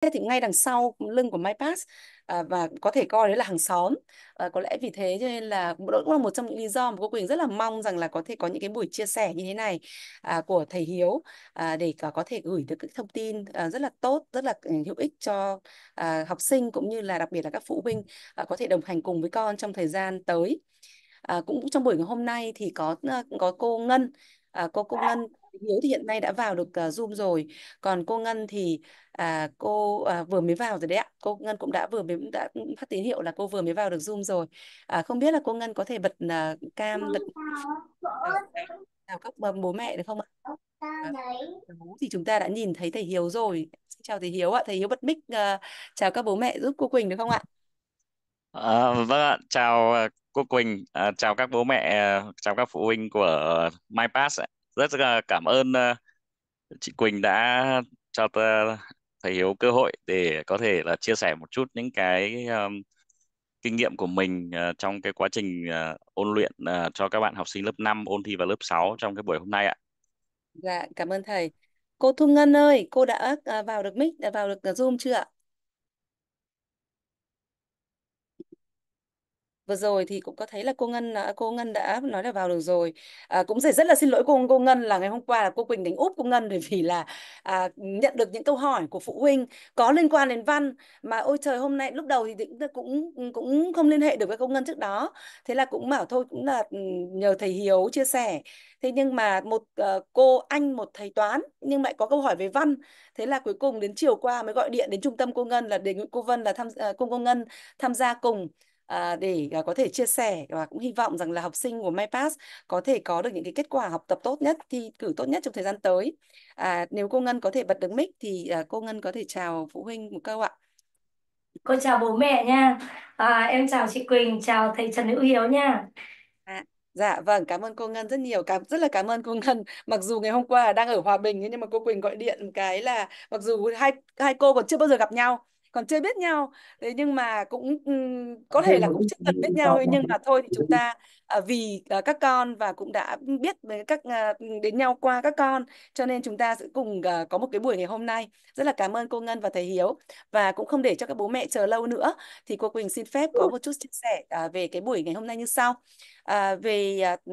Thế thì ngay đằng sau lưng của MyPass à, và có thể coi đấy là hàng xóm. À, có lẽ vì thế cho nên là đó cũng là một trong những lý do mà cô Quỳnh rất là mong rằng là có thể có những cái buổi chia sẻ như thế này à, của thầy Hiếu à, để có, có thể gửi được các thông tin à, rất là tốt, rất là ừ, hữu ích cho à, học sinh cũng như là đặc biệt là các phụ huynh à, có thể đồng hành cùng với con trong thời gian tới. À, cũng trong buổi ngày hôm nay thì có có cô Ngân, à, cô cô Ngân Hiếu thì hiện nay đã vào được uh, Zoom rồi còn cô Ngân thì à, cô à, vừa mới vào rồi đấy ạ cô Ngân cũng đã vừa mới đã phát tín hiệu là cô vừa mới vào được Zoom rồi à, không biết là cô Ngân có thể bật uh, cam bật chào ờ, các bố mẹ được không ạ à, thì chúng ta đã nhìn thấy thầy Hiếu rồi Xin chào thầy Hiếu ạ thầy Hiếu bật mic uh, chào các bố mẹ giúp cô Quỳnh được không ạ à, vâng ạ chào cô Quỳnh à, chào các bố mẹ chào các phụ huynh của MyPass ạ rất là cảm ơn ờ, chị Quỳnh đã cho ờ, thầy Hiếu cơ hội để có thể là chia sẻ một chút những cái um, kinh nghiệm của mình uh, trong cái quá trình uh, ôn luyện uh, cho các bạn học sinh lớp 5 ôn thi vào lớp 6 trong cái buổi hôm nay ạ. Dạ, cảm ơn thầy. Cô Thu Ngân ơi, cô đã vào được mic, đã vào được Zoom chưa ạ? vừa rồi thì cũng có thấy là cô Ngân cô Ngân đã nói là vào được rồi à, cũng rất là xin lỗi cô cô Ngân là ngày hôm qua là cô Quỳnh đánh úp cô Ngân bởi vì là à, nhận được những câu hỏi của phụ huynh có liên quan đến văn mà ôi trời hôm nay lúc đầu thì cũng cũng không liên hệ được với cô Ngân trước đó thế là cũng bảo thôi cũng là ừ, nhờ thầy Hiếu chia sẻ thế nhưng mà một uh, cô anh một thầy toán nhưng lại có câu hỏi về văn thế là cuối cùng đến chiều qua mới gọi điện đến trung tâm cô Ngân là đề nghị cô Vân là tham uh, cô cô Ngân tham gia cùng À, để à, có thể chia sẻ và cũng hy vọng rằng là học sinh của MyPass có thể có được những cái kết quả học tập tốt nhất, thi cử tốt nhất trong thời gian tới. À, nếu cô Ngân có thể bật đứng mic thì à, cô Ngân có thể chào phụ huynh một câu ạ. Con chào bố mẹ nha. À, em chào chị Quỳnh, chào thầy Trần Hữu Hiếu nha. À, Dạ vâng, cảm ơn cô Ngân rất nhiều, cảm rất là cảm ơn cô Ngân. Mặc dù ngày hôm qua đang ở Hòa Bình nhưng mà cô Quỳnh gọi điện cái là mặc dù hai hai cô còn chưa bao giờ gặp nhau còn chưa biết nhau thế nhưng mà cũng ừ, có thể là cũng chưa cần biết nhau nhưng mà thôi thì chúng ta à, vì à, các con và cũng đã biết với các à, đến nhau qua các con cho nên chúng ta sẽ cùng có một cái buổi ngày hôm nay rất là cảm ơn cô Ngân và thầy Hiếu và cũng không để cho các bố mẹ chờ lâu nữa thì cô Quỳnh xin phép có ừ. một chút chia sẻ về cái buổi ngày hôm nay như sau về ừ,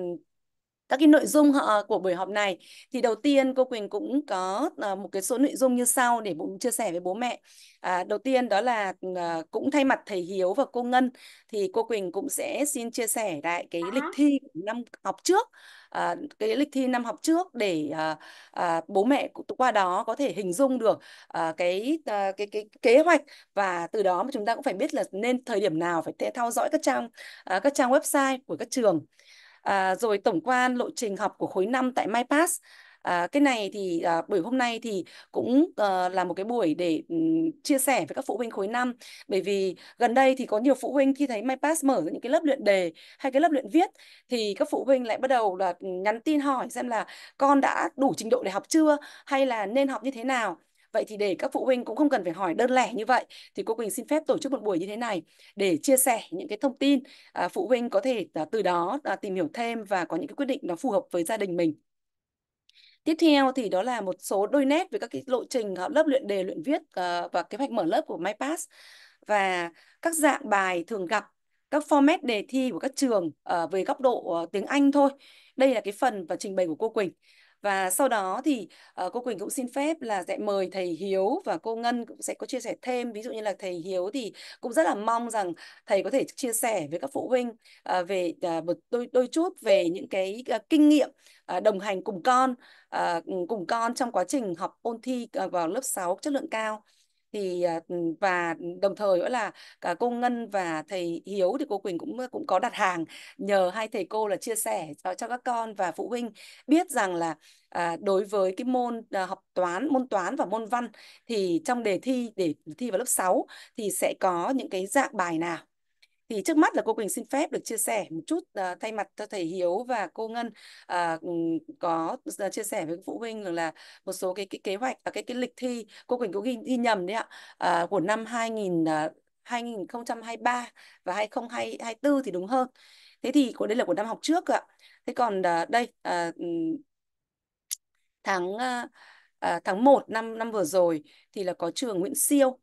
các cái nội dung họ ờ, của buổi họp này thì đầu tiên cô Quỳnh cũng có ờ, một cái số nội dung như sau để cũng chia sẻ với bố mẹ à, đầu tiên đó là ờ, cũng thay mặt thầy Hiếu và cô Ngân thì cô Quỳnh cũng sẽ xin chia sẻ lại cái dạ. lịch thi năm học trước à, cái lịch thi năm học trước để à, à, bố mẹ qua đó có thể hình dung được à, cái à, cái cái kế hoạch và từ đó mà chúng ta cũng phải biết là nên thời điểm nào phải theo dõi các trang à, các trang website của các trường à, rồi tổng quan lộ trình học của khối 5 tại MyPass À, cái này thì à, buổi hôm nay thì cũng à, là một cái buổi để um, chia sẻ với các phụ huynh khối năm bởi vì gần đây thì có nhiều phụ huynh khi thấy MyPass mở những cái lớp luyện đề hay cái lớp luyện viết thì các phụ huynh lại bắt đầu là nhắn tin hỏi xem là con đã đủ trình độ để học chưa hay là nên học như thế nào Vậy thì để các phụ huynh cũng không cần phải hỏi đơn lẻ như vậy thì cô Quỳnh xin phép tổ chức một buổi như thế này để chia sẻ những cái thông tin à, phụ huynh có thể à, từ đó à, tìm hiểu thêm và có những cái quyết định nó phù hợp với gia đình mình. Tiếp theo thì đó là một số đôi nét về các cái lộ trình à, lớp luyện đề, luyện viết à, và kế hoạch mở lớp của MyPass và các dạng bài thường gặp các format đề thi của các trường uh, về góc độ uh, tiếng Anh thôi. Đây là cái phần và trình bày của cô Quỳnh. Và sau đó thì uh, cô Quỳnh cũng xin phép là sẽ mời thầy Hiếu và cô Ngân cũng sẽ có chia sẻ thêm. Ví dụ như là thầy Hiếu thì cũng rất là mong rằng thầy có thể chia sẻ với các phụ huynh uh, về uh, một đôi đôi chút về những cái uh, kinh nghiệm uh, đồng hành cùng con uh, cùng con trong quá trình học ôn thi uh, vào lớp 6 chất lượng cao thì à, và đồng thời nữa là cả cô Ngân và thầy Hiếu thì cô Quỳnh cũng cũng có đặt hàng nhờ hai thầy cô là chia sẻ cho, cho các con và phụ huynh biết rằng là à, đối với cái môn à, học toán, môn toán và môn văn thì trong đề thi để thi vào lớp 6 thì sẽ có những cái dạng bài nào thì trước mắt là cô Quỳnh xin phép được chia sẻ một chút uh, thay mặt cho thầy Hiếu và cô Ngân uh, có ờ, chia sẻ với phụ huynh rằng là một số cái, cái kế hoạch và cái cái lịch thi cô Quỳnh cũng ghi, ghi nhầm đấy ạ uh, của năm 2000 uh, 2023 và 2024 thì đúng hơn. Thế thì của đây là của năm học trước ạ. Thế còn uh, đây uh, tháng uh, tháng 1 năm năm vừa rồi thì là có trường Nguyễn Siêu uh,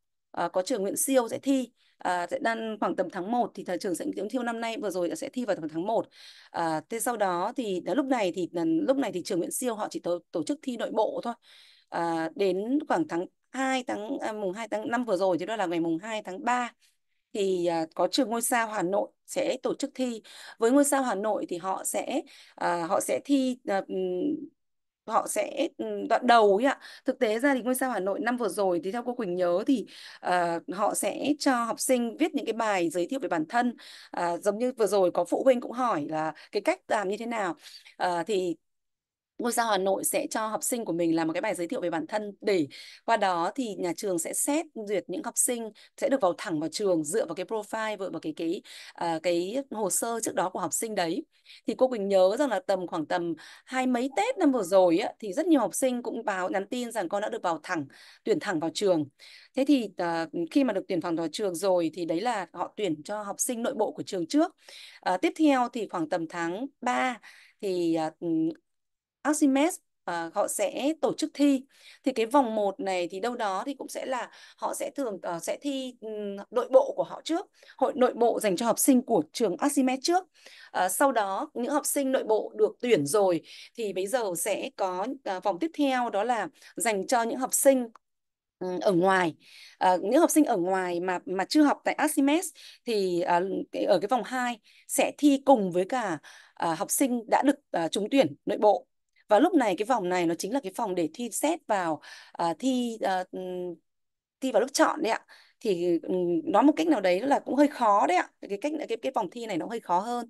có trường Nguyễn Siêu sẽ thi à, sẽ đang khoảng tầm tháng 1 thì trường sẽ tiếng thiêu năm nay vừa rồi sẽ thi vào tầm tháng 1 à, ờ, thế sau đó thì đến lúc này thì lúc này thì trường Nguyễn Siêu họ chỉ tổ, tổ chức thi nội bộ thôi à, đến khoảng tháng 2 tháng à, mùng 2 tháng 5 vừa rồi thì đó là ngày mùng 2 tháng 3 thì à, có trường ngôi sao Hà Nội sẽ tổ chức thi với ngôi sao Hà Nội thì họ sẽ à, họ sẽ thi à, họ sẽ ừ, đoạn đầu ấy ạ. Thực tế ra thì ngôi sao Hà Nội năm vừa rồi thì theo cô Quỳnh nhớ thì à, họ sẽ cho học sinh viết những cái bài giới thiệu về bản thân. À, giống như vừa rồi có phụ huynh cũng hỏi là cái cách làm như thế nào. À, thì Ngôi sao Hà Nội sẽ cho học sinh của mình làm một cái bài giới thiệu về bản thân để qua đó thì nhà trường sẽ xét duyệt những học sinh sẽ được vào thẳng vào trường dựa vào cái profile dựa vào cái cái uh, cái hồ sơ trước đó của học sinh đấy. Thì cô Quỳnh nhớ rằng là tầm khoảng tầm hai mấy Tết năm vừa rồi á, thì rất nhiều học sinh cũng báo nhắn tin rằng con đã được vào thẳng tuyển thẳng vào trường. Thế thì uh, khi mà được tuyển thẳng vào trường rồi thì đấy là họ tuyển cho học sinh nội bộ của trường trước. Uh, tiếp theo thì khoảng tầm tháng 3 thì Archimedes À, họ sẽ tổ chức thi thì cái vòng 1 này thì đâu đó thì cũng sẽ là họ sẽ thường uh, sẽ thi um, bộ của họ trước hội nội bộ dành cho học sinh của trường Archimedes trước uh, sau đó những học sinh nội bộ được tuyển rồi thì bây giờ sẽ có uh, vòng tiếp theo đó là dành cho những học sinh ừ, ở ngoài à, những học sinh ở ngoài mà mà chưa học tại Archimedes thì à, ở cái vòng 2 sẽ thi cùng với cả à, học sinh đã được à, trúng tuyển nội bộ và lúc này cái vòng này nó chính là cái vòng để thi xét vào uh, thi uh, thi vào lớp chọn đấy ạ thì nói một cách nào đấy là cũng hơi khó đấy ạ cái cách cái cái vòng thi này nó hơi khó hơn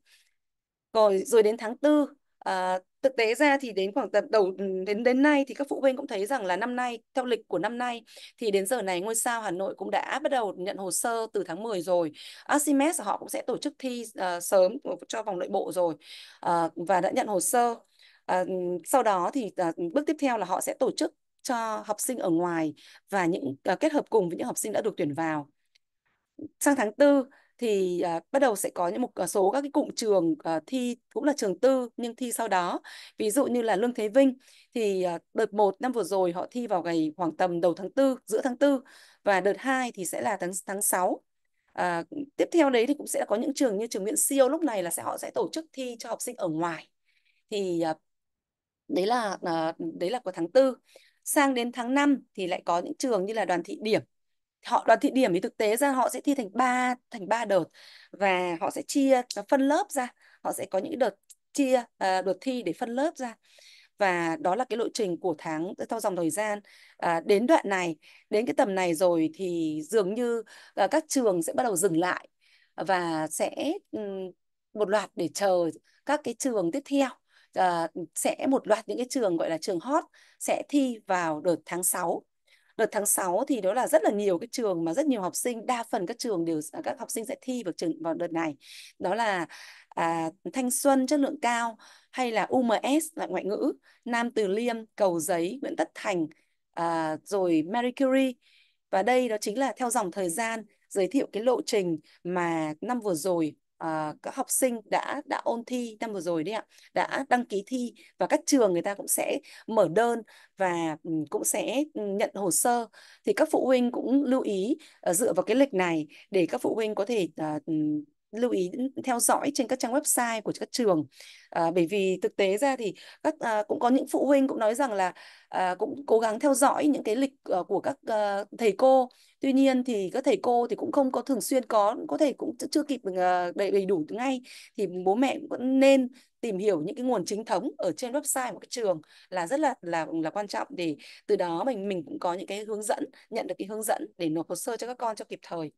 rồi rồi đến tháng tư à, thực tế ra thì đến khoảng tập đầu đến đến nay thì các phụ huynh cũng thấy rằng là năm nay theo lịch của năm nay thì đến giờ này ngôi sao Hà Nội cũng đã bắt đầu nhận hồ sơ từ tháng 10 rồi Archimedes họ cũng sẽ tổ chức thi uh, sớm cho vòng nội bộ rồi uh, và đã nhận hồ sơ Ờ, sau đó thì ờ, bước tiếp theo là họ sẽ tổ chức cho học sinh ở ngoài và những à, kết hợp cùng với những học sinh đã được tuyển vào. Sang tháng 4 thì à, bắt đầu sẽ có những một số các cái cụm trường à, thi cũng là trường tư nhưng thi sau đó. Ví dụ như là Lương Thế Vinh thì à, đợt 1 năm vừa rồi họ thi vào ngày khoảng tầm đầu tháng 4, giữa tháng 4 và đợt 2 thì sẽ là tháng tháng 6. À, tiếp theo đấy thì cũng sẽ có những trường như trường Nguyễn Siêu lúc này là sẽ họ sẽ tổ chức thi cho học sinh ở ngoài thì đấy là uh, đấy là của tháng tư sang đến tháng 5 thì lại có những trường như là đoàn thị điểm họ đoàn thị điểm thì thực tế ra họ sẽ thi thành ba thành ba đợt và họ sẽ chia ờ, phân lớp ra họ sẽ có những đợt chia uh, đợt thi để phân lớp ra và đó là cái lộ trình của tháng theo dòng thời gian à, đến đoạn này đến cái tầm này rồi thì dường như à, các trường sẽ bắt đầu dừng lại và sẽ um, một loạt để chờ các cái trường tiếp theo à, sẽ một loạt những cái trường gọi là trường hot sẽ thi vào đợt tháng 6 đợt tháng 6 thì đó là rất là nhiều cái trường mà rất nhiều học sinh đa phần các trường đều à, các học sinh sẽ thi vào trường vào đợt này đó là à, thanh xuân chất lượng cao hay là UMS là ngoại ngữ Nam Từ Liêm Cầu Giấy Nguyễn Tất Thành à, rồi Mercury. và đây đó chính là theo dòng thời gian giới thiệu cái lộ trình mà năm vừa rồi uh, các học sinh đã đã ôn thi năm vừa rồi đấy ạ đã đăng ký thi và các trường người ta cũng sẽ mở đơn và ừ, cũng sẽ ừ, nhận hồ sơ thì các phụ huynh cũng lưu ý uh, dựa vào cái lịch này để các phụ huynh có thể uh, lưu ý theo dõi trên các trang website của các trường à, bởi vì thực tế ra thì các à, cũng có những phụ huynh cũng nói rằng là à, cũng cố gắng theo dõi những cái lịch à, của các à, thầy cô tuy nhiên thì các thầy cô thì cũng không có thường xuyên có có thể cũng chưa kịp ờ, đầy, đầy đủ ngay thì bố mẹ vẫn nên tìm hiểu những cái nguồn chính thống ở trên website của các trường là rất là là là quan trọng để từ đó mình mình cũng có những cái hướng dẫn nhận được cái hướng dẫn để nộp hồ sơ cho các con cho kịp thời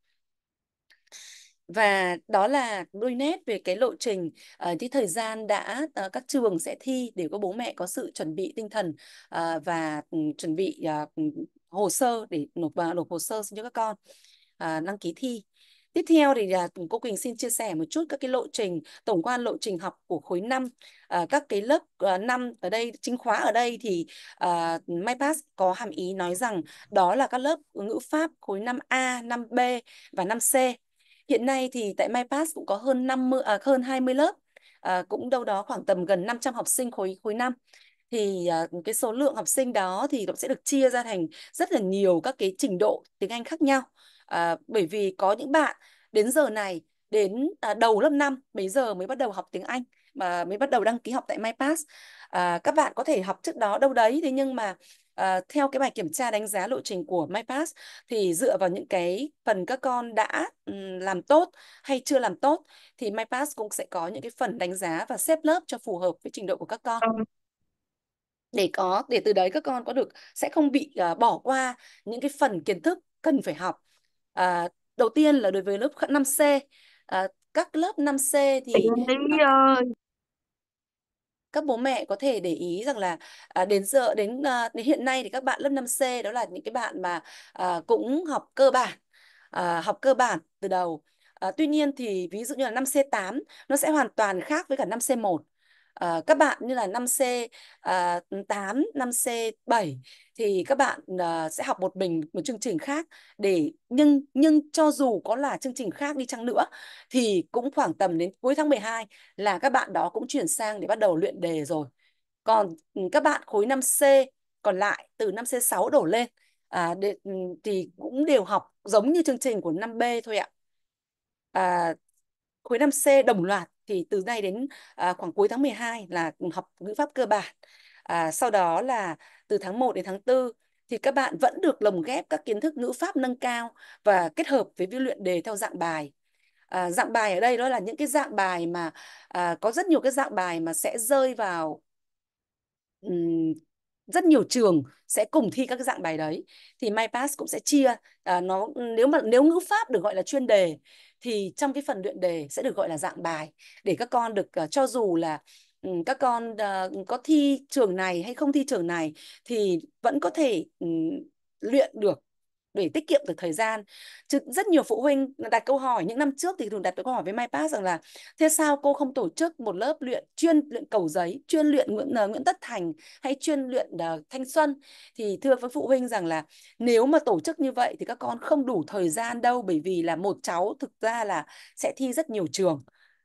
và đó là đôi nét về cái lộ trình ờ, cái thời gian đã ờ, các trường sẽ thi để có bố mẹ có sự chuẩn bị tinh thần ờ, và ừ, chuẩn bị ừ, hồ sơ để nộp nộp hồ sơ cho các con đăng ký thi Tiếp theo thì à, cô Quỳnh xin chia sẻ một chút các cái lộ trình, tổng quan lộ trình học của khối năm các cái lớp năm ở đây, chính khóa ở đây thì MyPass có hàm ý nói rằng đó là các lớp ngữ pháp khối năm a năm b và năm c Hiện nay thì tại MyPass cũng có hơn 50 à, hơn 20 lớp, à, cũng đâu đó khoảng tầm gần 500 học sinh khối khối năm thì uh, cái số lượng học sinh đó thì cũng sẽ được chia ra thành rất là nhiều các cái trình độ tiếng Anh khác nhau. Uh, bởi vì có những bạn đến giờ này đến uh, đầu lớp 5 mấy giờ mới bắt đầu học tiếng Anh mà mới bắt đầu đăng ký học tại MyPass. À, các bạn có thể học trước đó đâu đấy thế nhưng mà Ờ, theo cái bài kiểm tra đánh giá lộ trình của MyPass thì dựa vào những cái phần các con đã ừ, làm tốt hay chưa làm tốt thì MyPass cũng sẽ có những cái phần đánh giá và xếp lớp cho phù hợp với trình độ của các con vâng. để có để từ đấy các con có được sẽ không bị uh, bỏ qua những cái phần kiến thức cần phải học uh, đầu tiên là đối với lớp 5C uh, các lớp 5C thì ơi các bố mẹ có thể để ý rằng là à, đến giờ đến à, đến hiện nay thì các bạn lớp 5C đó là những cái bạn mà à, cũng học cơ bản à, học cơ bản từ đầu à, tuy nhiên thì ví dụ như là 5C8 nó sẽ hoàn toàn khác với cả 5C1 à, các bạn như là 5C à, 8, 5C 7 thì các bạn à, sẽ học một mình một chương trình khác để nhưng nhưng cho dù có là chương trình khác đi chăng nữa thì cũng khoảng tầm đến cuối tháng 12 là các bạn đó cũng chuyển sang để bắt đầu luyện đề rồi. Còn ừ, các bạn khối 5C còn lại từ 5C6 đổ lên à, để, ừ, thì cũng đều học giống như chương trình của 5B thôi ạ. À, khối 5C đồng loạt thì từ nay đến à, khoảng cuối tháng 12 là học ngữ pháp cơ bản. À, sau đó là từ tháng 1 đến tháng 4 thì các bạn vẫn được lồng ghép các kiến thức ngữ pháp nâng cao và kết hợp với việc luyện đề theo dạng bài. À, dạng bài ở đây đó là những cái dạng bài mà à, có rất nhiều cái dạng bài mà sẽ rơi vào um, rất nhiều trường sẽ cùng thi các cái dạng bài đấy thì MyPass cũng sẽ chia à, nó nếu mà nếu ngữ pháp được gọi là chuyên đề thì trong cái phần luyện đề sẽ được gọi là dạng bài để các con được uh, cho dù là um, các con uh, có thi trường này hay không thi trường này thì vẫn có thể um, luyện được để tiết kiệm được thời gian chứ rất nhiều phụ huynh đặt câu hỏi những năm trước thì thường đặt câu hỏi với MyPass rằng là thế sao cô không tổ chức một lớp luyện chuyên luyện cầu giấy chuyên luyện Nguyễn uh, Nguyễn Tất Thành hay chuyên luyện uh, Thanh Xuân thì thưa với phụ huynh rằng là nếu mà tổ chức như vậy thì các con không đủ thời gian đâu bởi vì là một cháu thực ra là sẽ thi rất nhiều trường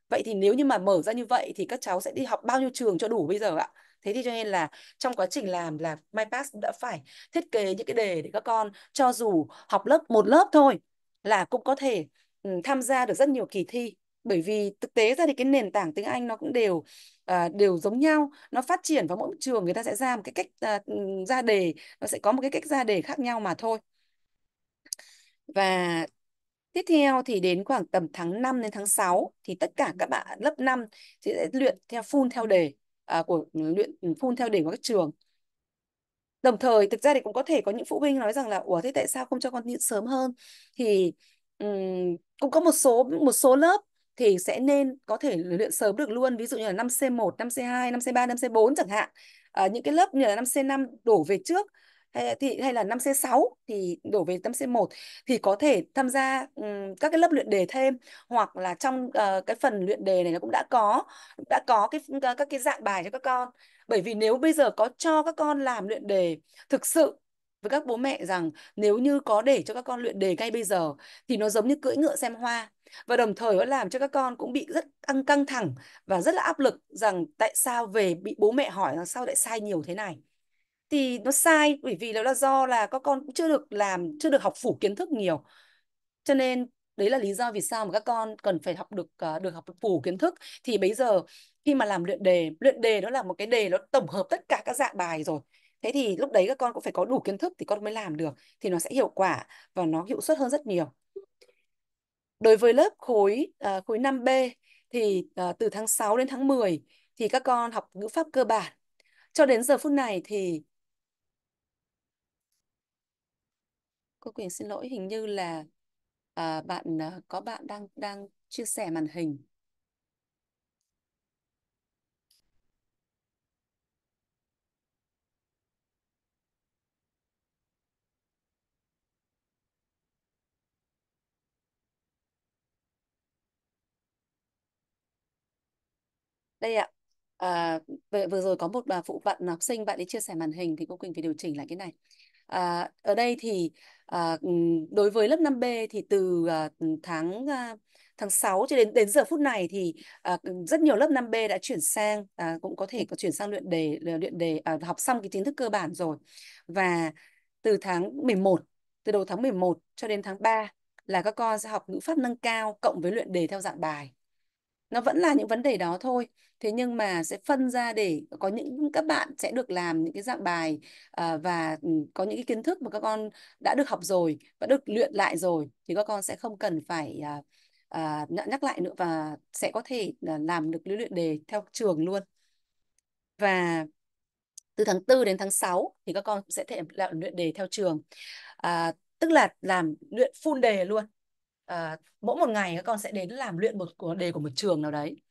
vậy thì nếu như mà mở ra như vậy thì các cháu sẽ đi học bao nhiêu trường cho đủ bây giờ ạ thế thì cho nên là trong quá trình làm là MyPass đã phải thiết kế những cái đề để các con cho dù học lớp một lớp thôi là cũng có thể ừ, tham gia được rất nhiều kỳ thi bởi vì thực tế ra thì cái nền tảng tiếng Anh nó cũng đều à, đều giống nhau nó phát triển vào mỗi trường người ta sẽ ra một cái cách à, ừ, ra đề nó sẽ có một cái cách ra đề khác nhau mà thôi và tiếp theo thì đến khoảng tầm tháng 5 đến tháng 6 thì tất cả các bạn lớp 5 sẽ luyện theo full theo đề À, của ừ, luyện phun ừ, theo đỉnh của các trường đồng thời thực ra thì cũng có thể có những phụ huynh nói rằng là ủa thế tại sao không cho con tiêm sớm hơn thì um, cũng có một số một số lớp thì sẽ nên có thể luyện sớm được luôn ví dụ như là năm c 1 năm c 2 năm c 3 năm c 4 chẳng hạn à, những cái lớp như là năm c 5 đổ về trước hay thì hay là 5C6 thì đổ về 5C1 thì có thể tham gia um, các cái lớp luyện đề thêm hoặc là trong uh, cái phần luyện đề này nó cũng đã có đã có cái ờ, các cái dạng bài cho các con. Bởi vì nếu bây giờ có cho các con làm luyện đề thực sự với các bố mẹ rằng nếu như có để cho các con luyện đề ngay bây giờ thì nó giống như cưỡi ngựa xem hoa và đồng thời nó làm cho các con cũng bị rất căng căng thẳng và rất là áp lực rằng tại sao về bị bố mẹ hỏi là sao lại sai nhiều thế này thì nó sai bởi vì đó là do là các con cũng chưa được làm chưa được học phủ kiến thức nhiều cho nên đấy là lý do vì sao mà các con cần phải học được ờ, được học phủ kiến thức thì bây giờ khi mà làm luyện đề luyện đề nó là một cái đề nó tổng hợp tất cả các dạng bài rồi thế thì lúc đấy các con cũng phải có đủ kiến thức thì con mới làm được thì nó sẽ hiệu quả và nó hiệu suất hơn rất nhiều đối với lớp khối uh, khối 5B thì uh, từ tháng 6 đến tháng 10 thì các con học ngữ pháp cơ bản cho đến giờ phút này thì cô Quỳnh xin lỗi hình như là à, bạn à, có bạn đang đang chia sẻ màn hình đây ạ à, vừa, rồi có một bà phụ bạn học sinh bạn ấy chia sẻ màn hình thì cô Quỳnh phải điều chỉnh lại cái này À, ở đây thì à, đối với lớp 5B thì từ à, tháng à, tháng 6 cho đến đến giờ phút này thì à, rất nhiều lớp 5B đã chuyển sang à, cũng có thể có chuyển sang luyện đề luyện đề à, học xong cái kiến thức cơ bản rồi. Và từ tháng 11 từ đầu tháng 11 cho đến tháng 3 là các con sẽ học ngữ pháp nâng cao cộng với luyện đề theo dạng bài nó vẫn là những vấn đề đó thôi thế nhưng mà sẽ phân ra để có những các bạn sẽ được làm những cái dạng bài à, và ừ, có những cái kiến thức mà các con đã được học rồi và được luyện lại rồi thì các con sẽ không cần phải à, à, nhắc lại nữa và sẽ có thể làm được luyện đề theo trường luôn và từ tháng 4 đến tháng 6 thì các con sẽ thể làm luyện đề theo trường à, tức là làm luyện full đề luôn à, mỗi một ngày các con sẽ đến làm luyện một đề của một trường nào đấy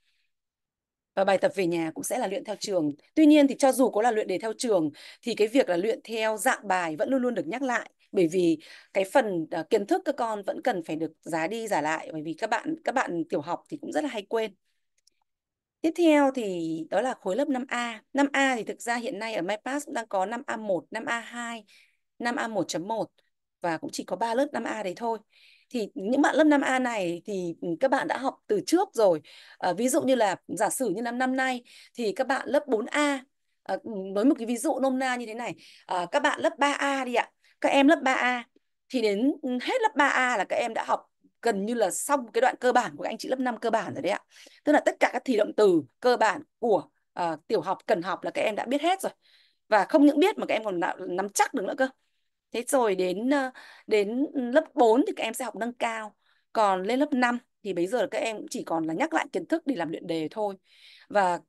và bài tập về nhà cũng sẽ là luyện theo trường. Tuy nhiên thì cho dù có là luyện đề theo trường thì cái việc là luyện theo dạng bài vẫn luôn luôn được nhắc lại bởi vì cái phần uh, kiến thức các con vẫn cần phải được giá đi giả lại bởi vì các bạn các bạn tiểu học thì cũng rất là hay quên. Tiếp theo thì đó là khối lớp 5A. 5A thì thực ra hiện nay ở MyPass cũng đang có 5A1, 5A2, 5A1.1 và cũng chỉ có 3 lớp 5A đấy thôi thì những bạn lớp 5A này thì ừ, các bạn đã học từ trước rồi à, ví dụ như là giả sử như năm năm nay thì các bạn lớp 4A à, ờ, ừ, một cái ví dụ nôm na như thế này à, các bạn lớp 3A đi ạ các em lớp 3A thì đến ừ, hết lớp 3A là các em đã học gần như là xong cái đoạn cơ bản của các anh chị lớp 5 cơ bản rồi đấy ạ. Tức là tất cả các thì động từ cơ bản của uh, tiểu học cần học là các em đã biết hết rồi. Và không những biết mà các em còn đã, nắm chắc được nữa cơ. Thế rồi đến ờ, đến lớp 4 thì các em sẽ học nâng cao. Còn lên lớp 5 thì bây giờ các em cũng chỉ còn là nhắc lại kiến thức để làm luyện đề thôi. Và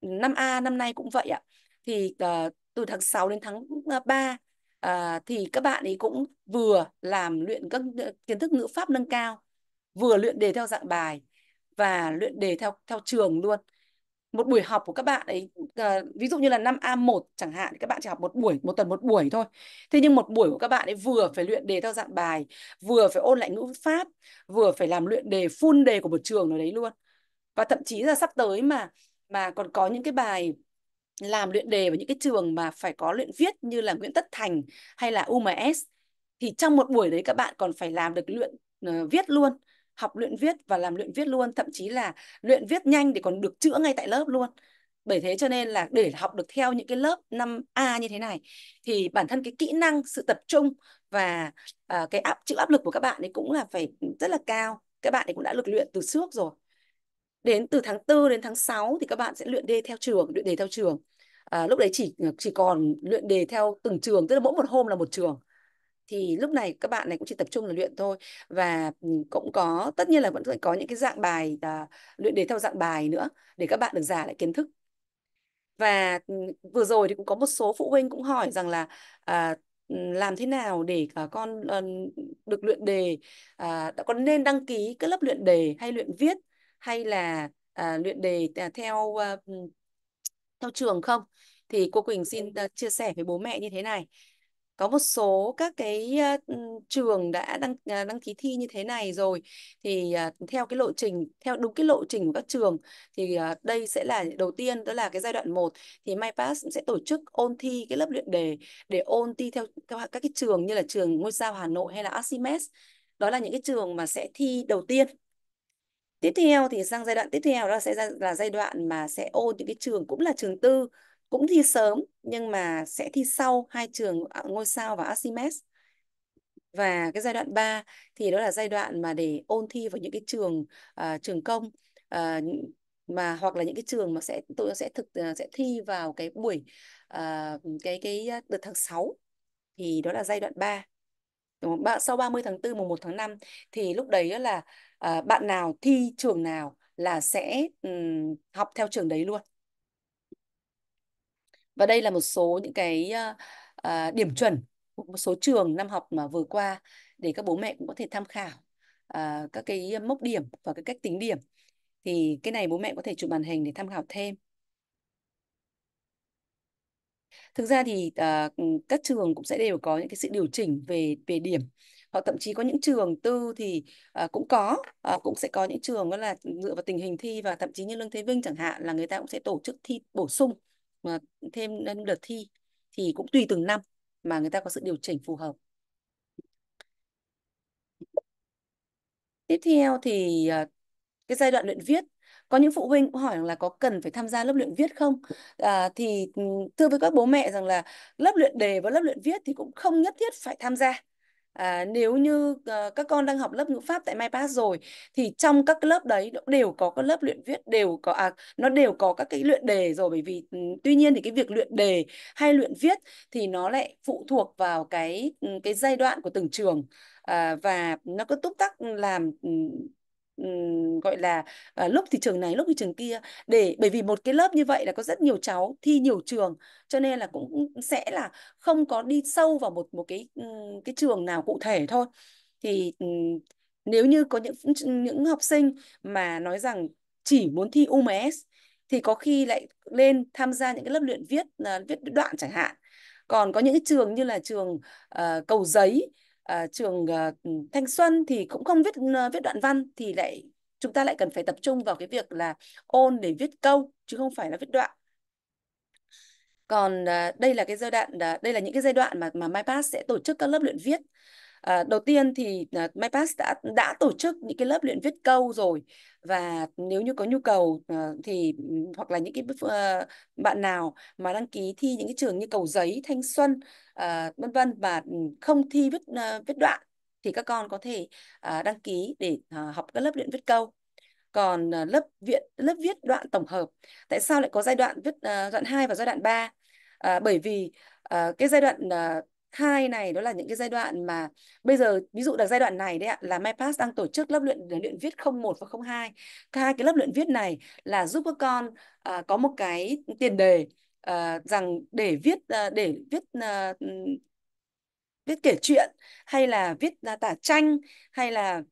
năm A năm nay cũng vậy ạ. Thì uh, từ tháng 6 đến tháng 3 ờ, uh, thì các bạn ấy cũng vừa làm luyện các kiến thức ngữ pháp nâng cao, vừa luyện đề theo dạng bài và luyện đề theo theo trường luôn một buổi học của các bạn ấy ờ, ví dụ như là năm A1 chẳng hạn thì các bạn chỉ học một buổi một tuần một buổi thôi thế nhưng một buổi của các bạn ấy vừa phải luyện đề theo dạng bài vừa phải ôn lại ngữ pháp vừa phải làm luyện đề full đề của một trường nào đấy luôn và thậm chí là sắp tới mà mà còn có những cái bài làm luyện đề và những cái trường mà phải có luyện viết như là Nguyễn Tất Thành hay là UMS thì trong một buổi đấy các bạn còn phải làm được luyện uh, viết luôn học luyện viết và làm luyện viết luôn thậm chí là luyện viết nhanh để còn được chữa ngay tại lớp luôn bởi thế cho nên là để học được theo những cái lớp 5A như thế này thì bản thân cái kỹ năng, sự tập trung và uh, cái áp chịu áp lực của các bạn ấy cũng là phải rất là cao. Các bạn ấy cũng đã được luyện từ trước rồi. Đến từ tháng 4 đến tháng 6 thì các bạn sẽ luyện đề theo trường, luyện đề theo trường. À, lúc đấy chỉ chỉ còn luyện đề theo từng trường, tức là mỗi một hôm là một trường thì lúc này các bạn này cũng chỉ tập trung là luyện thôi và cũng có tất nhiên là vẫn có những cái dạng bài à, luyện đề theo dạng bài nữa để các bạn được giả lại kiến thức và vừa rồi thì cũng có một số phụ huynh cũng hỏi rằng là à, làm thế nào để cả à, con à, được luyện đề à, con nên đăng ký các lớp luyện đề hay luyện viết hay là à, luyện đề theo à, theo trường không thì cô Quỳnh xin à, chia sẻ với bố mẹ như thế này có một số các cái uh, trường đã đăng uh, đăng ký thi như thế này rồi thì uh, theo cái lộ trình theo đúng cái lộ trình của các trường thì uh, đây sẽ là đầu tiên đó là cái giai đoạn 1 thì MyPass sẽ tổ chức ôn thi cái lớp luyện đề để ôn thi theo các, các cái trường như là trường Ngôi sao Hà Nội hay là Archimedes đó là những cái trường mà sẽ thi đầu tiên tiếp theo thì sang giai đoạn tiếp theo đó sẽ là giai đoạn mà sẽ ôn những cái trường cũng là trường tư cũng thi sớm nhưng mà sẽ thi sau hai trường à, ngôi sao và Archimedes. Và cái giai đoạn 3 thì đó là giai đoạn mà để ôn thi vào những cái trường uh, trường công uh, mà hoặc là những cái trường mà sẽ tôi sẽ thực sẽ thi vào cái buổi uh, cái cái đợt tháng 6 thì đó là giai đoạn 3. Đúng Ba, sau 30 tháng 4 mùng 1 tháng 5 thì lúc đấy là uh, bạn nào thi trường nào là sẽ um, học theo trường đấy luôn. Và đây là một số những cái uh, điểm chuẩn một số trường năm học mà vừa qua để các bố mẹ cũng có thể tham khảo uh, các cái mốc điểm và cái cách tính điểm. Thì cái này bố mẹ có thể chụp màn hình để tham khảo thêm. Thực ra thì uh, các trường cũng sẽ đều có những cái sự điều chỉnh về về điểm hoặc thậm chí có những trường tư thì uh, cũng có uh, cũng sẽ có những trường đó là dựa vào tình hình thi và thậm chí như Lương Thế Vinh chẳng hạn là người ta cũng sẽ tổ chức thi bổ sung thêm đợt thi thì cũng tùy từng năm mà người ta có sự điều chỉnh phù hợp. Tiếp theo thì à, cái giai đoạn luyện viết có những phụ huynh cũng hỏi là có cần phải tham gia lớp luyện viết không à, thì ừ, thưa với các bố mẹ rằng là lớp luyện đề và lớp luyện viết thì cũng không nhất thiết phải tham gia À, nếu như uh, các con đang học lớp ngữ pháp tại MyPass rồi thì trong các lớp đấy đều có các lớp luyện viết đều có à, nó đều có các cái luyện đề rồi bởi vì tuy nhiên thì cái việc luyện đề hay luyện viết thì nó lại phụ thuộc vào cái cái giai đoạn của từng trường à, và nó có túc tắc làm gọi là uh, lúc thì trường này lúc thì trường kia để bởi vì một cái lớp như vậy là có rất nhiều cháu thi nhiều trường cho nên là cũng sẽ là không có đi sâu vào một một cái cái trường nào cụ thể thôi thì nếu như có những những học sinh mà nói rằng chỉ muốn thi UMS thì có khi lại lên tham gia những cái lớp luyện viết uh, viết đoạn chẳng hạn còn có những trường như là trường uh, cầu giấy uh, trường uh, Thanh Xuân thì cũng không viết uh, viết đoạn văn thì lại chúng ta lại cần phải tập trung vào cái việc là ôn để viết câu chứ không phải là viết đoạn còn uh, đây là cái giai đoạn uh, đây là những cái giai đoạn mà mà MyPass sẽ tổ chức các lớp luyện viết À, đầu tiên thì uh, ờ, MyPass đã đã tổ chức những cái lớp luyện viết câu rồi và nếu như có nhu cầu uh, thì ừ, hoặc là những cái uh, bạn nào mà đăng ký thi những cái trường như Cầu Giấy, Thanh Xuân uh, vân vân và ừ, không thi viết uh, viết đoạn thì các con có thể uh, đăng ký để uh, học các lớp luyện viết câu còn uh, lớp viện lớp viết đoạn tổng hợp tại sao lại có giai đoạn viết uh, đoạn 2 và giai đoạn 3 uh, bởi vì uh, cái giai đoạn uh, hai này đó là những cái giai đoạn mà bây giờ ví dụ là giai đoạn này đấy ạ là MyPass đang tổ chức lớp luyện luyện viết 01 và 02. Hai cái lớp luyện viết này là giúp các con à, có một cái tiền đề à, rằng để viết à, để viết à, viết kể chuyện hay là viết à, tả tranh hay là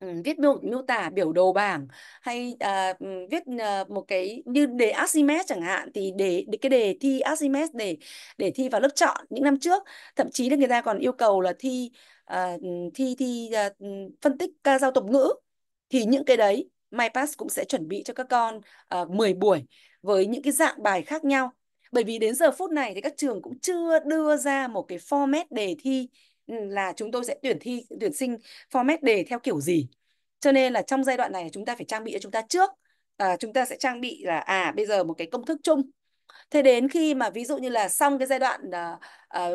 Ừ, viết miêu, miêu tả biểu đồ bảng hay à, ừ, viết à, một cái như đề Archimedes chẳng hạn thì để cái đề thi Archimedes để để thi vào lớp chọn những năm trước thậm chí là người ta còn yêu cầu là thi à, ừ, thi thi à, phân tích ca dao tục ngữ thì những cái đấy MyPass cũng sẽ chuẩn bị cho các con à, ờ, 10 buổi với những cái dạng bài khác nhau bởi vì đến giờ phút này thì các trường cũng chưa đưa ra một cái format đề thi là chúng tôi sẽ tuyển thi tuyển sinh format đề theo kiểu gì cho nên là trong giai đoạn này chúng ta phải trang bị cho chúng ta trước à, chúng ta sẽ trang bị là à bây giờ một cái công thức chung thế đến khi mà ví dụ như là xong cái giai đoạn uh,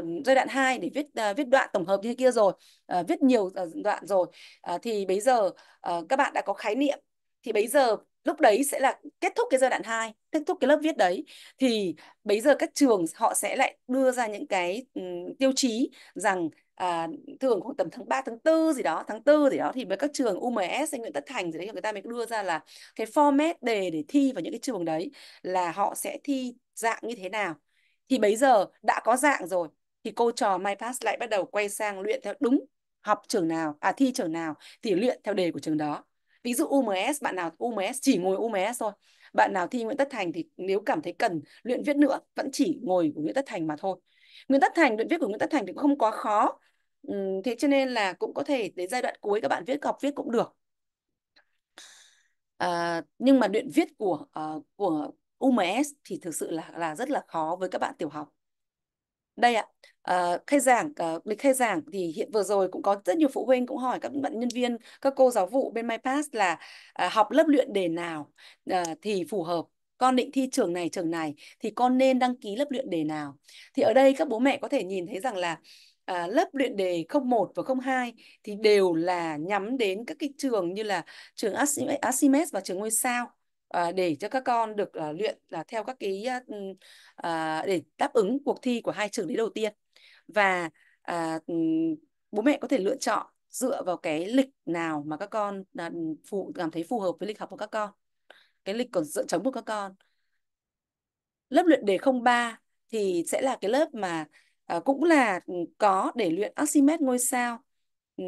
uh, giai đoạn 2 để viết uh, viết đoạn tổng hợp như kia rồi uh, viết nhiều đoạn rồi uh, thì bây giờ uh, các bạn đã có khái niệm thì bây giờ lúc đấy sẽ là kết thúc cái giai đoạn 2, kết thúc cái lớp viết đấy thì bây giờ các trường họ sẽ lại đưa ra những cái um, tiêu chí rằng à, thường khoảng tầm tháng 3, tháng 4 gì đó, tháng 4 gì đó thì với các trường UMS hay Nguyễn Tất Thành gì đấy người ta mới đưa ra là cái format đề để thi vào những cái trường đấy là họ sẽ thi dạng như thế nào. Thì bây giờ đã có dạng rồi thì cô trò MyPass lại bắt đầu quay sang luyện theo đúng học trường nào, à thi trường nào thì luyện theo đề của trường đó. Ví dụ UMS, bạn nào UMS chỉ ngồi UMS thôi. Bạn nào thi Nguyễn Tất Thành thì nếu cảm thấy cần luyện viết nữa vẫn chỉ ngồi của Nguyễn Tất Thành mà thôi nguyễn tất thành, luyện viết của nguyễn tất thành thì cũng không quá khó. thế cho nên là cũng có thể đến giai đoạn cuối các bạn viết học viết cũng được. À, nhưng mà luyện viết của uh, của UMS thì thực sự là là rất là khó với các bạn tiểu học. Đây ạ, à, khai giảng uh, lịch khai giảng thì hiện vừa rồi cũng có rất nhiều phụ huynh cũng hỏi các bạn nhân viên, các cô giáo vụ bên MyPass là uh, học lớp luyện đề nào uh, thì phù hợp con định thi trường này trường này thì con nên đăng ký lớp luyện đề nào thì ở đây các bố mẹ có thể nhìn thấy rằng là à, lớp luyện đề 01 và 02 thì đều là nhắm đến các cái trường như là trường Archimedes và trường ngôi sao à, để cho các con được à, luyện là theo các cái à, ừ, à để đáp ứng cuộc thi của hai trường đấy đầu tiên và à, ừ, bố mẹ có thể lựa chọn dựa vào cái lịch nào mà các con à, phù, cảm thấy phù hợp với lịch học của các con cái lịch còn dựa chống của các con lớp luyện đề 03 thì sẽ là cái lớp mà à, cũng là ừ, có để luyện Archimedes ngôi sao ừ,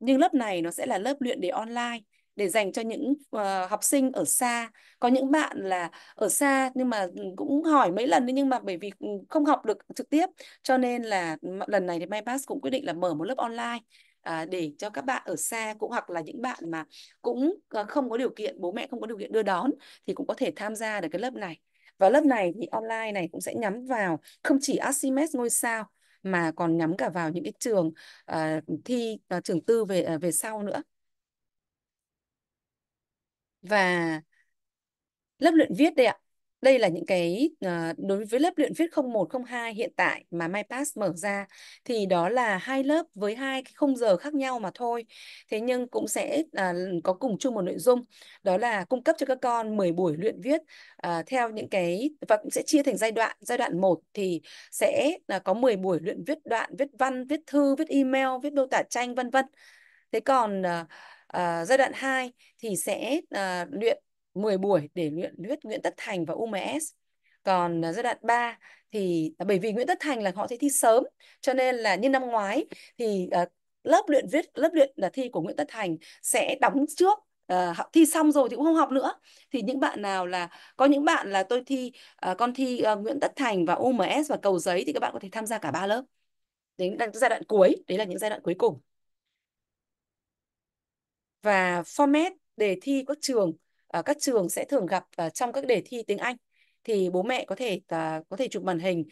nhưng lớp này nó sẽ là lớp luyện đề online để dành cho những uh, học sinh ở xa có những bạn là ở xa nhưng mà ừ, cũng hỏi mấy lần nhưng mà bởi vì ừ, không học được trực tiếp cho nên là lần này thì MyPass cũng quyết định là mở một lớp online À, để cho các bạn ở xa cũng hoặc là những bạn mà cũng à, không có điều kiện bố mẹ không có điều kiện đưa đón thì cũng có thể tham gia được cái lớp này và lớp này thì online này cũng sẽ nhắm vào không chỉ Archimedes ngôi sao mà còn nhắm cả vào những cái trường uh, thi uh, trường tư về uh, về sau nữa và lớp luyện viết đây ạ đây là những cái à, đối với lớp luyện viết 01, 02 hiện tại mà MyPass mở ra thì đó là hai lớp với hai cái khung giờ khác nhau mà thôi. Thế nhưng cũng sẽ à, có cùng chung một nội dung đó là cung cấp cho các con 10 buổi luyện viết à, theo những cái và cũng sẽ chia thành giai đoạn. Giai đoạn 1 thì sẽ là có 10 buổi luyện viết đoạn, viết văn, viết thư, viết email, viết mô tả tranh vân vân. Thế còn à, à, giai đoạn 2 thì sẽ à, luyện 10 buổi để luyện thuyết Nguyễn Tất Thành và UMS. Còn à, giai đoạn 3 thì à, bởi vì Nguyễn Tất Thành là họ sẽ thi sớm cho nên là như năm ngoái thì uh, lớp luyện viết lớp luyện là thi của Nguyễn Tất Thành sẽ đóng trước uh, thi xong rồi thì cũng không học nữa thì những bạn nào là có những bạn là tôi thi uh, con thi uh, Nguyễn Tất Thành và UMS và cầu giấy thì các bạn có thể tham gia cả ba lớp đến giai đoạn cuối đấy là những giai đoạn cuối cùng và format đề thi các trường Ờ, các trường sẽ thường gặp ờ, trong các đề thi tiếng Anh thì bố mẹ có thể ờ, có thể chụp màn hình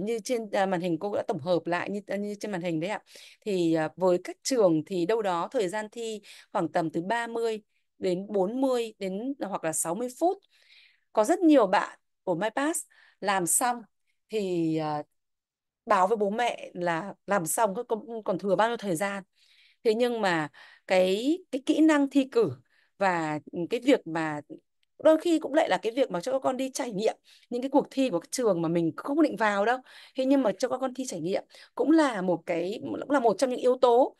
như trên màn hình cô đã tổng hợp lại như như trên màn hình đấy ạ. Thì với các trường thì đâu đó thời gian thi khoảng tầm từ 30 đến 40 đến hoặc là 60 phút. Có rất nhiều bạn của MyPass làm xong thì báo với bố mẹ là làm xong còn thừa bao nhiêu thời gian. Thế nhưng mà cái cái kỹ năng thi cử và ừ, cái việc mà đôi khi cũng lại là cái việc mà cho các con đi trải nghiệm những cái cuộc thi của các trường mà mình không định vào đâu thế nhưng mà cho các con thi trải nghiệm cũng là một cái cũng là một trong những yếu tố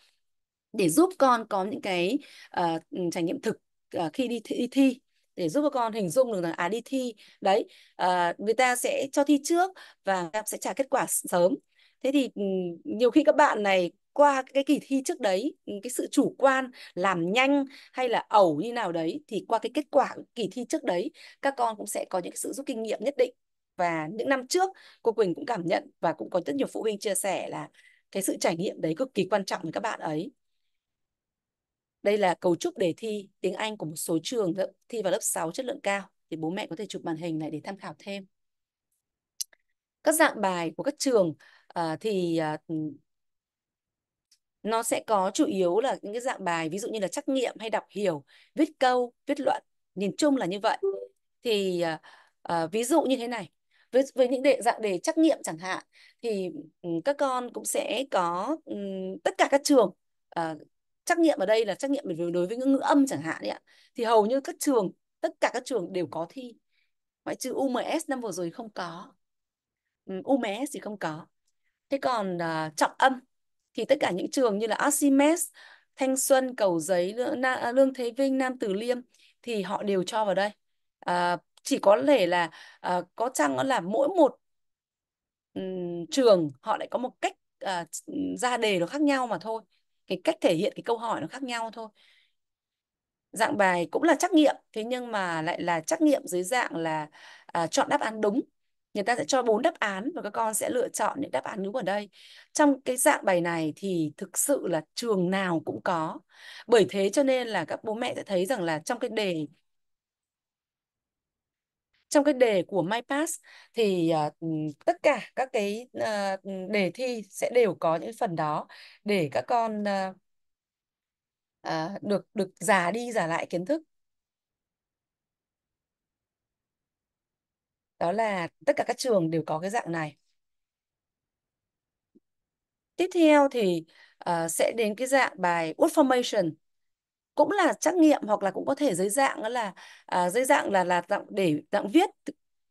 để giúp con có những cái uh, trải nghiệm thực uh, khi đi thi, đi thi để giúp các con hình dung được là à đi thi đấy à, người ta sẽ cho thi trước và người ta sẽ trả kết quả sớm thế thì ừ, nhiều khi các bạn này qua cái kỳ thi trước đấy ừ, cái sự chủ quan làm nhanh hay là ẩu như nào đấy thì qua cái kết quả kỳ thi trước đấy các con cũng sẽ có những sự rút kinh nghiệm nhất định và những năm trước cô Quỳnh cũng cảm nhận và cũng có rất nhiều phụ huynh chia sẻ là cái sự trải nghiệm đấy cực kỳ quan trọng với các bạn ấy đây là cấu trúc đề thi tiếng Anh của một số trường thi vào lớp 6 chất lượng cao thì bố mẹ có thể chụp màn hình này để tham khảo thêm các dạng bài của các trường uh, thì uh, nó sẽ có chủ yếu là những cái dạng bài ví dụ như là trắc nghiệm hay đọc hiểu viết câu viết luận nhìn chung là như vậy thì à, ví dụ như thế này với, với những đề, dạng đề trắc nghiệm chẳng hạn thì ừ, các con cũng sẽ có um, tất cả các trường à, trắc nghiệm ở đây là trắc nghiệm đối với ngữ, ngữ âm chẳng hạn ấy ạ thì hầu như các trường tất cả các trường đều có thi ngoại trừ UMS năm vừa rồi không có ừ, UMS thì không có thế còn uh, trọng âm thì tất cả những trường như là Archimedes, Thanh Xuân, Cầu Giấy, à, Lương Thế Vinh, Nam Từ Liêm thì họ đều cho vào đây. À, chỉ có thể là à, có chăng là mỗi một um, trường họ lại có một cách à, ra đề nó khác nhau mà thôi. Cái cách thể hiện cái câu hỏi nó khác nhau thôi. Dạng bài cũng là trắc nghiệm, thế nhưng mà lại là trắc nghiệm dưới dạng là à, chọn đáp án đúng người ta sẽ cho bốn đáp án và các con sẽ lựa chọn những đáp án đúng ở đây trong cái dạng bài này thì thực sự là trường nào cũng có bởi thế cho nên là các bố mẹ sẽ thấy rằng là trong cái đề trong cái đề của MyPass thì uh, tất cả các cái uh, đề thi sẽ đều có những phần đó để các con uh, uh, được được giả đi giả lại kiến thức đó là tất cả các trường đều có cái dạng này tiếp theo thì uh, sẽ đến cái dạng bài word formation cũng là trắc nghiệm hoặc là cũng có thể dưới dạng là uh, dưới dạng là là dạng để dạng viết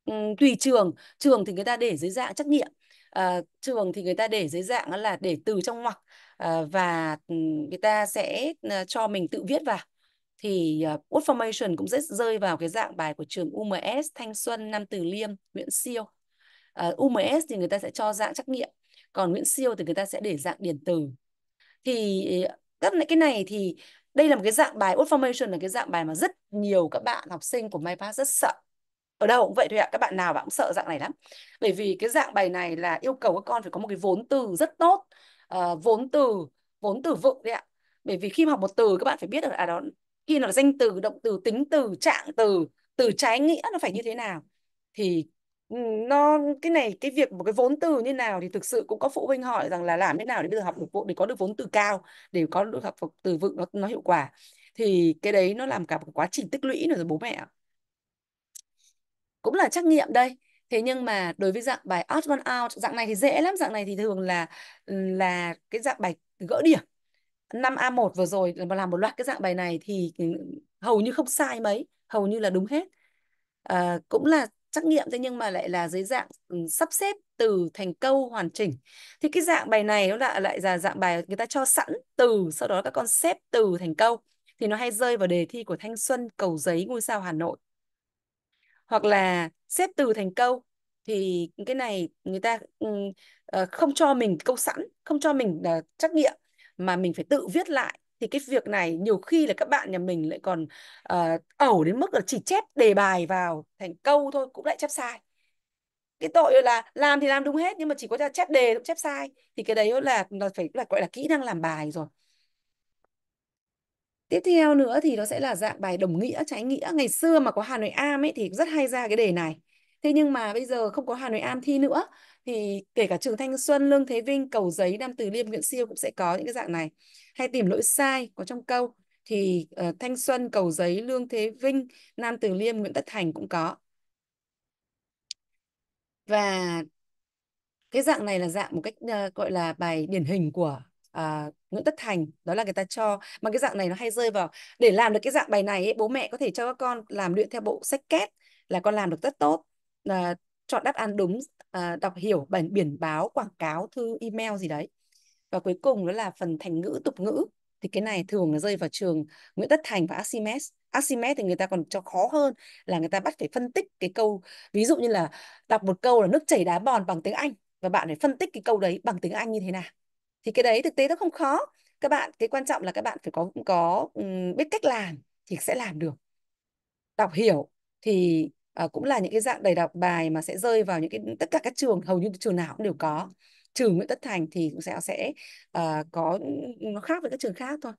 um, tùy trường trường thì người ta để dưới dạng trắc nghiệm uh, trường thì người ta để dưới dạng là để từ trong ngoặc uh, và ừ, người ta sẽ uh, cho mình tự viết vào thì uh, ờ, Wood Formation cũng rất rơi vào cái dạng bài của trường UMS Thanh Xuân Nam Từ Liêm Nguyễn Siêu uh, ờ, UMS thì người ta sẽ cho dạng trắc nghiệm còn Nguyễn Siêu thì người ta sẽ để dạng điện tử thì ờ, các cái này thì đây là một cái dạng bài Wood Formation là cái dạng bài mà rất nhiều các bạn học sinh của MyPath rất sợ ở đâu cũng vậy thôi ạ à. các bạn nào bạn cũng sợ dạng này lắm bởi vì cái dạng bài này là yêu cầu các con phải có một cái vốn từ rất tốt uh, vốn từ vốn từ vựng đấy ạ à. bởi vì khi mà học một từ các bạn phải biết được à đó khi nó danh từ động từ tính từ trạng từ từ trái nghĩa nó phải như thế nào thì ừ, nó cái này cái việc một cái vốn từ như nào thì thực sự cũng có phụ huynh hỏi rằng là làm thế nào để bây giờ học được để có được vốn từ cao để có được học từ vựng nó, nó hiệu quả thì cái đấy nó làm cả một quá trình tích lũy nữa rồi bố mẹ cũng là trắc nghiệm đây thế nhưng mà đối với dạng bài out one out dạng này thì dễ lắm dạng này thì thường là là cái dạng bài gỡ điểm năm A1 vừa rồi mà làm một loạt cái dạng bài này thì ừ, hầu như không sai mấy, hầu như là đúng hết. À, cũng là trắc nghiệm thế nhưng mà lại là dưới dạng ừ, sắp xếp từ thành câu hoàn chỉnh. Thì cái dạng bài này nó lại lại là dạng bài người ta cho sẵn từ, sau đó các con xếp từ thành câu thì nó hay rơi vào đề thi của Thanh Xuân, Cầu Giấy, Ngôi sao Hà Nội. Hoặc là xếp từ thành câu thì cái này người ta ừ, ờ, không cho mình câu sẵn, không cho mình ờ, trắc nghiệm mà mình phải tự viết lại thì cái việc này nhiều khi là các bạn nhà mình lại còn uh, ẩu đến mức là chỉ chép đề bài vào thành câu thôi cũng lại chép sai cái tội là làm thì làm đúng hết nhưng mà chỉ có chép đề cũng chép sai thì cái đấy là là phải là gọi là kỹ năng làm bài rồi tiếp theo nữa thì nó sẽ là dạng bài đồng nghĩa trái nghĩa ngày xưa mà có Hà Nội Am ấy thì rất hay ra cái đề này thế nhưng mà bây giờ không có Hà Nội Am thi nữa thì kể cả trường Thanh Xuân, Lương Thế Vinh, Cầu Giấy, Nam Từ Liêm, Nguyễn Siêu cũng sẽ có những cái dạng này. Hay tìm lỗi sai có trong câu thì uh, Thanh Xuân, Cầu Giấy, Lương Thế Vinh, Nam Từ Liêm, Nguyễn Tất Thành cũng có. Và cái dạng này là dạng một cách uh, gọi là bài điển hình của uh, Nguyễn Tất Thành, đó là người ta cho mà cái dạng này nó hay rơi vào để làm được cái dạng bài này ấy, bố mẹ có thể cho các con làm luyện theo bộ sách két là con làm được rất tốt. Uh, chọn đáp án đúng À, đọc hiểu bản biển báo quảng cáo thư email gì đấy và cuối cùng đó là phần thành ngữ tục ngữ thì cái này thường là rơi vào trường Nguyễn Tất Thành và Archimedes Archimedes thì người ta còn cho khó hơn là người ta bắt phải phân tích cái câu ví dụ như là đọc một câu là nước chảy đá bòn bằng tiếng Anh và bạn phải phân tích cái câu đấy bằng tiếng Anh như thế nào thì cái đấy thực tế nó không khó các bạn cái quan trọng là các bạn phải có có biết cách làm thì sẽ làm được đọc hiểu thì à, cũng là những cái dạng đầy đọc bài mà sẽ rơi vào những cái tất cả các trường hầu như trường nào cũng đều có trừ Nguyễn Tất Thành thì cũng sẽ sẽ à, có nó khác với các trường khác thôi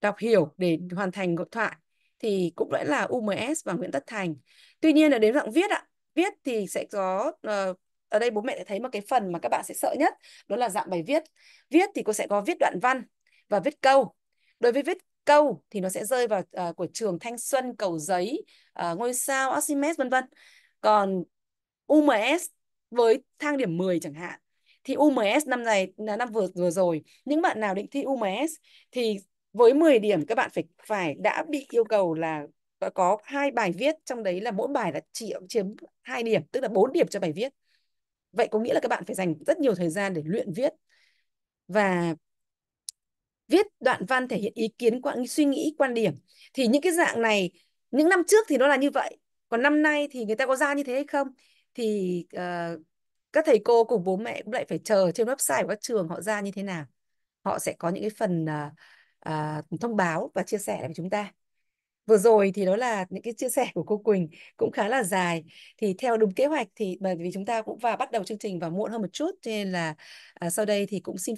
đọc hiểu để hoàn thành hội thoại thì cũng vẫn là UMS và Nguyễn Tất Thành tuy nhiên là đến dạng viết ạ viết thì sẽ có uh, ở đây bố mẹ sẽ thấy một cái phần mà các bạn sẽ sợ nhất đó là dạng bài viết viết thì cô sẽ có viết đoạn văn và viết câu đối với viết câu thì nó sẽ rơi vào uh, của trường Thanh Xuân, Cầu Giấy, uh, Ngôi Sao, Oximes vân vân. Còn UMS với thang điểm 10 chẳng hạn thì UMS năm này năm vừa vừa rồi những bạn nào định thi UMS thì với 10 điểm các bạn phải phải đã bị yêu cầu là có hai bài viết trong đấy là mỗi bài là chỉ chiếm hai điểm tức là 4 điểm cho bài viết vậy có nghĩa là các bạn phải dành rất nhiều thời gian để luyện viết và viết đoạn văn thể hiện ý kiến quan suy nghĩ quan điểm thì những cái dạng này những năm trước thì nó là như vậy còn năm nay thì người ta có ra như thế hay không thì uh, các thầy cô cùng bố mẹ cũng lại phải chờ trên website của các trường họ ra như thế nào họ sẽ có những cái phần uh, uh, thông báo và chia sẻ với chúng ta vừa rồi thì đó là những cái chia sẻ của cô Quỳnh cũng khá là dài thì theo đúng kế hoạch thì bởi vì chúng ta cũng vào bắt đầu chương trình và muộn hơn một chút nên là à, sau đây thì cũng xin